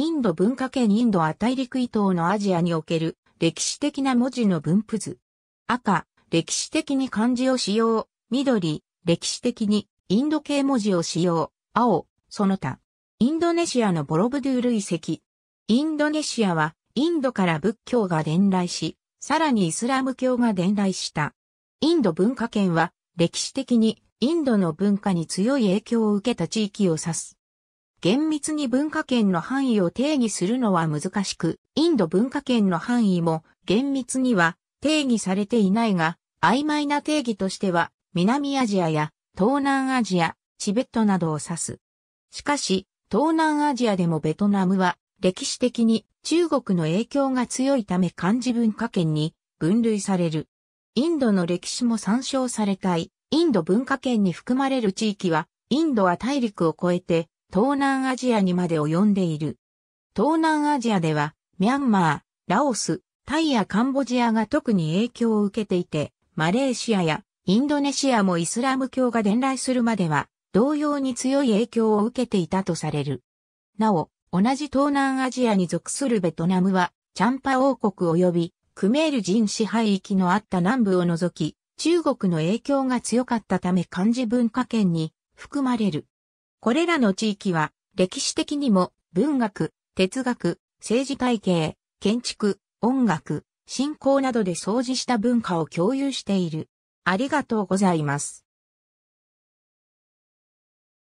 インド文化圏インドア大陸伊東のアジアにおける歴史的な文字の分布図。赤、歴史的に漢字を使用。緑、歴史的にインド系文字を使用。青、その他。インドネシアのボロブドゥール遺跡。インドネシアはインドから仏教が伝来し、さらにイスラム教が伝来した。インド文化圏は歴史的にインドの文化に強い影響を受けた地域を指す。厳密に文化圏の範囲を定義するのは難しく、インド文化圏の範囲も厳密には定義されていないが、曖昧な定義としては、南アジアや東南アジア、チベットなどを指す。しかし、東南アジアでもベトナムは歴史的に中国の影響が強いため漢字文化圏に分類される。インドの歴史も参照されたい。インド文化圏に含まれる地域は、インドは大陸を越えて東南アジアにまで及んでいる。東南アジアでは、ミャンマー、ラオス、タイやカンボジアが特に影響を受けていて、マレーシアやインドネシアもイスラム教が伝来するまでは、同様に強い影響を受けていたとされる。なお、同じ東南アジアに属するベトナムは、チャンパ王国及びクメール人支配域のあった南部を除き、中国の影響が強かったため漢字文化圏に含まれる。これらの地域は、歴史的にも文学、哲学、政治体系、建築、音楽、信仰などで掃除した文化を共有している。ありがとうございます。